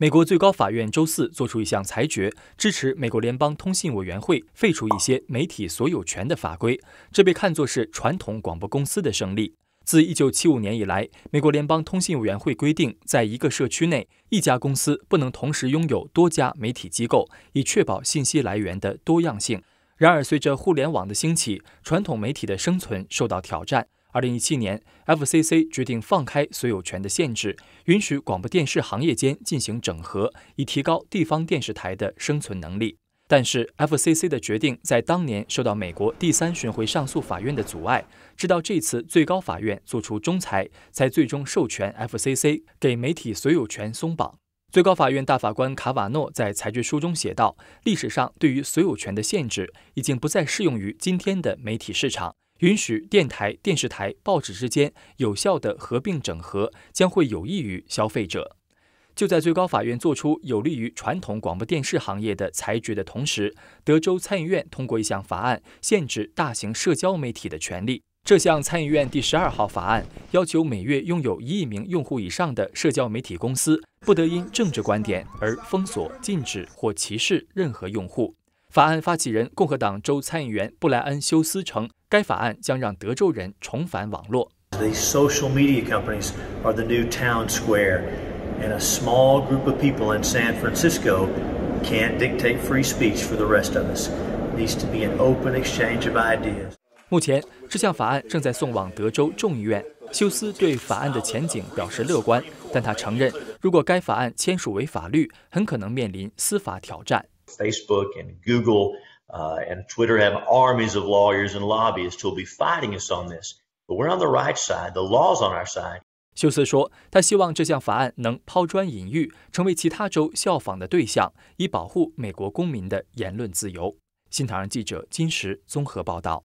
美国最高法院周四作出一项裁决，支持美国联邦通信委员会废除一些媒体所有权的法规，这被看作是传统广播公司的胜利。自1975年以来，美国联邦通信委员会规定，在一个社区内，一家公司不能同时拥有多家媒体机构，以确保信息来源的多样性。然而，随着互联网的兴起，传统媒体的生存受到挑战。二零一七年，FCC 决定放开所有权的限制，允许广播电视行业间进行整合，以提高地方电视台的生存能力。但是，FCC 的决定在当年受到美国第三巡回上诉法院的阻碍，直到这次最高法院作出仲裁，才最终授权 FCC 给媒体所有权松绑。最高法院大法官卡瓦诺在裁决书中写道：“历史上对于所有权的限制已经不再适用于今天的媒体市场。”允许电台、电视台、报纸之间有效的合并整合，将会有益于消费者。就在最高法院作出有利于传统广播电视行业的裁决的同时，德州参议院通过一项法案，限制大型社交媒体的权利。这项参议院第十二号法案要求，每月拥有一亿名用户以上的社交媒体公司，不得因政治观点而封锁、禁止或歧视任何用户。法案发起人、共和党州参议员布莱恩·休斯称。该法案将让德州人重返网络。t h e s o c i a l media companies are the new town square, and a small group of people in San Francisco can't dictate free speech for the rest of us. Needs to be an open exchange of ideas. 目前，这项法案正在送往德州众议院。休斯对法案的前景表示乐观，但他承认，如果该法案签署为法律，很可能面临司法挑战。Facebook and Google. And Twitter have armies of lawyers and lobbyists who will be fighting us on this, but we're on the right side. The law's on our side. 休斯说，他希望这项法案能抛砖引玉，成为其他州效仿的对象，以保护美国公民的言论自由。新唐人记者金石综合报道。